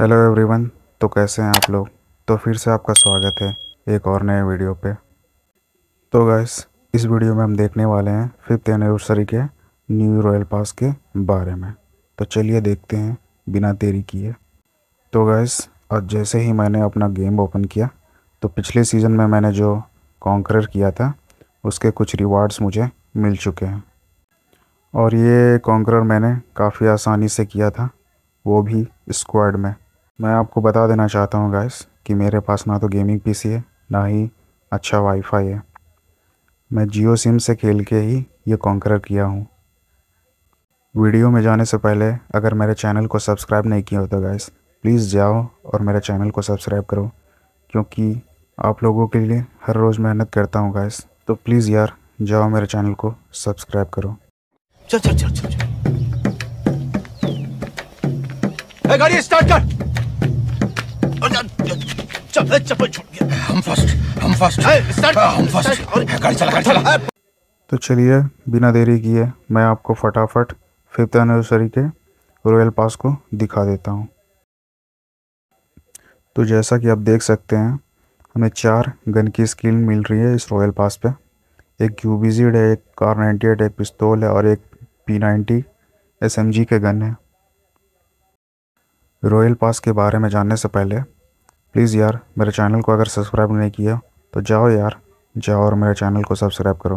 hello everyone तो कैसे हैं आप लोग तो फिर से आपका स्वागत है एक और नए वीडियो पे तो गैस इस वीडियो में हम देखने वाले हैं फिफ्थ एनिवर्सरी के न्यू रॉयल पास के बारे में तो चलिए देखते हैं बिना देरी किए तो गैस आज जैसे ही मैंने अपना गेम ओपन किया तो पिछले सीज़न में मैंने जो कॉन्करर किया था उसके कुछ रिवार्ड्स मुझे मिल चुके हैं और ये कॉन्करर मैंने काफ़ी आसानी से किया था वो भी स्क्वाड में मैं आपको बता देना चाहता हूँ गैस कि मेरे पास ना तो गेमिंग पीसी है ना ही अच्छा वाईफाई है मैं जियो सिम से खेल के ही ये कॉन्कर किया हूँ वीडियो में जाने से पहले अगर मेरे चैनल को सब्सक्राइब नहीं किया होता गैस प्लीज़ जाओ और मेरे चैनल को सब्सक्राइब करो क्योंकि आप लोगों के लिए हर रोज़ मेहनत करता हूँ गैस तो प्लीज़ यार जाओ मेरे चैनल को सब्सक्राइब करो चल चल चल चल गाड़ी स्टार्ट कर चप्पल चप्पल छूट गया हम फर्स्ट हम फर्स्ट हाँ, हम फर्स्ट गाड़ी चला गाड़ी चला तो चलिए बिना देरी किए मैं आपको फटाफट फिफ्थ एनिवर्सरी के रॉयल पास को दिखा देता हूँ तो जैसा कि आप देख सकते हैं हमें चार गन की स्किल मिल रही है इस रॉयल पास पे एक यू है एक कार नाइन्टी एट एक पिस्तौल है और एक पी नाइन्टी एस के गन है रॉयल पास के बारे में जानने से पहले प्लीज़ यार मेरे चैनल को अगर सब्सक्राइब नहीं किया तो जाओ यार जाओ और मेरे चैनल को सब्सक्राइब करो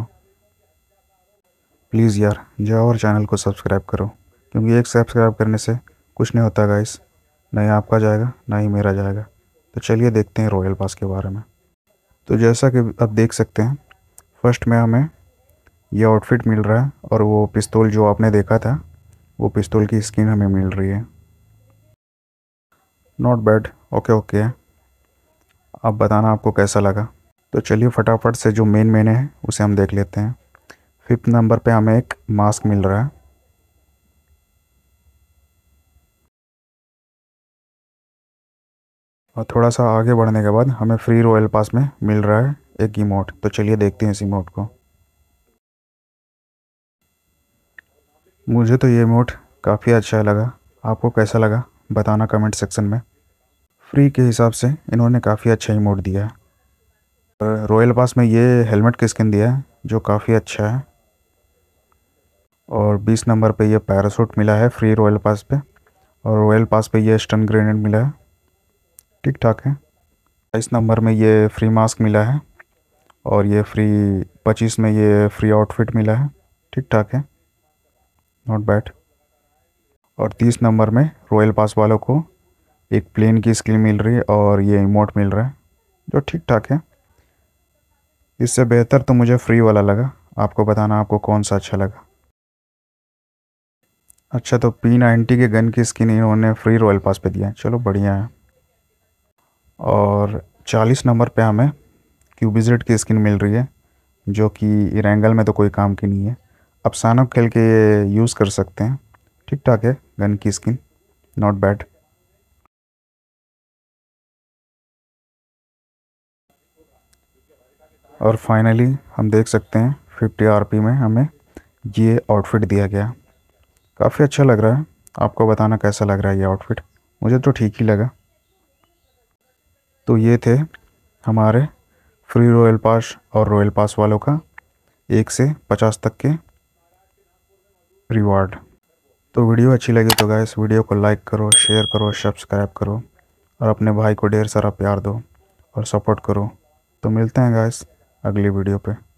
प्लीज़ यार जाओ और चैनल को सब्सक्राइब करो क्योंकि एक सब्सक्राइब करने से कुछ नहीं होता गाइस ना ही आपका जाएगा ना ही मेरा जाएगा तो चलिए देखते हैं रॉयल पास के बारे में तो जैसा कि आप देख सकते हैं फर्स्ट में हमें यह आउटफिट मिल रहा है और वो पिस्तौल जो आपने देखा था वो पिस्तौल की स्किन हमें मिल रही है नॉट बैड ओके ओके आप बताना आपको कैसा लगा तो चलिए फटाफट से जो मेन मेने हैं उसे हम देख लेते हैं फिफ्थ नंबर पे हमें एक मास्क मिल रहा है और थोड़ा सा आगे बढ़ने के बाद हमें फ्री रॉयल पास में मिल रहा है एक इमोट तो चलिए देखते हैं इस इमोट को मुझे तो ये इमोट काफ़ी अच्छा लगा आपको कैसा लगा बताना कमेंट सेक्शन में फ्री के हिसाब से इन्होंने काफ़ी अच्छा इमोट दिया है रॉयल पास में ये हेलमेट का स्किन दिया है जो काफ़ी अच्छा है और 20 नंबर पे ये पैरासूट मिला है फ्री रॉयल पास पे और रॉयल पास पे ये स्टन ग्रेनेड मिला है ठीक ठाक है बाईस नंबर में ये फ्री मास्क मिला है और ये फ्री पच्चीस में ये फ्री आउटफिट मिला है ठीक ठाक है नॉट बैड और तीस नंबर में रॉयल पास वालों को एक प्लेन की स्क्रीन मिल रही है और ये इमोट मिल रहा है जो ठीक ठाक है इससे बेहतर तो मुझे फ्री वाला लगा आपको बताना आपको कौन सा अच्छा लगा अच्छा तो पी नाइन्टी के गन की स्किन इन्होंने फ्री रॉयल पास पे दिया है चलो बढ़िया है और चालीस नंबर पे हमें क्यूबिजेड की स्किन मिल रही है जो कि इरेंगल में तो कोई काम की नहीं है अब सानप खेल के यूज़ कर सकते हैं ठीक ठाक है गन की स्किन नॉट बैड और फाइनली हम देख सकते हैं फिफ्टी आर में हमें ये आउटफिट दिया गया काफ़ी अच्छा लग रहा है आपको बताना कैसा लग रहा है ये आउटफिट मुझे तो ठीक ही लगा तो ये थे हमारे फ्री रॉयल पास और रॉयल पास वालों का एक से पचास तक के रिवार्ड तो वीडियो अच्छी लगी तो गाय वीडियो को लाइक करो शेयर करो सब्सक्राइब करो और अपने भाई को ढेर सारा प्यार दो और सपोर्ट करो तो मिलते हैं गाइस अगली वीडियो पे